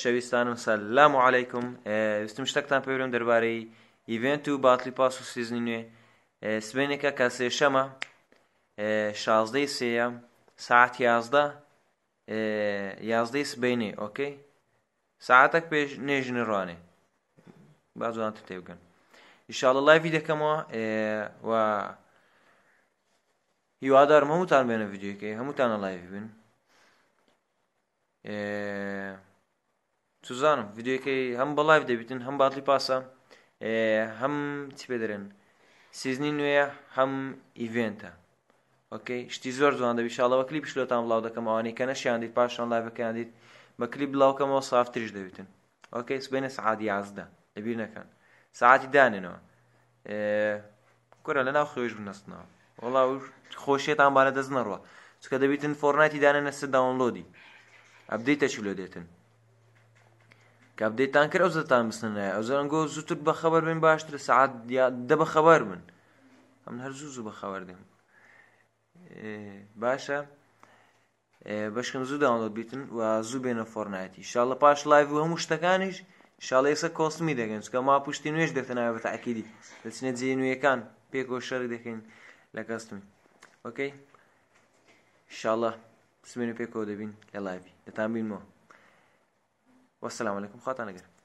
شەویستانم سەلام و عیکم وستم شتەکتان پێورم دەربارەی ئیڤێنت و باتلی پاس و سیزنی نوێ سبێنێکە کە سێشەمە شازدەی سەیە ساعت یازدە یازدەی سبینێ ئۆکەی ساعتەك پێش نێژنە ڕوانێ بازوان تێبگەن ئیشاڵە لایوی دەکەمەوە و هیوادارم هەمووتان بێنە یددیوکەی هەمووتانە لایف بن توزانم یددیوەکەی هەم بەڵایف دەبیتن هەم باتلی پاسە هەم چی پێ دەرێن سیزنی نوێیە هەم ئیڤێنتە ئۆکەی شتی زۆر جوان دەبی شڵەوە کلیپ شلۆتان بڵاو دەکەم ئەوانی کە نەشیاندیت پاشان لایەکەیاندیت بە کلیپ بڵاوکەمەوە سافتریش دەبیتن ئۆکەی سبێنە سعادی یازدا لەبیر نەکەن سعاتی دانێنەوە گۆرە لە ناو خۆش بنەستنەوە وڵا خۆشیێتان بارە دەست نەڕوە چکە دەبیتن فۆرنایتی دانێنە سە داونلۆدی ئەبدەیتە چلو دێتن کە بدەیتان کرد ئەو زەتان بستنایە ئەو زەرنگۆ زووتر بەخەبەر بن باشتر سعات دە بەخەبەر بن ئەم هەر زوو زوو بەخەبەر دێم باشە بەشکم زوو داڵۆ بیتن و زوو بێنە فۆرنایەتی شاڵە پاش لایڤ و هەموو شتەکانیش شاڵە ئێستا کۆستمی دەگەن چکە ما پشتی نوێش دەتەناوێت تاکیدی دەچنە جێ نوێیەکان پێکۆ شەر دەکەین لە کەستمی وەکەی شاڵە سمێنە پێکەوە دەبین لە لایوی دەتان بینمەوە والسلام عليكم خاطر نقرب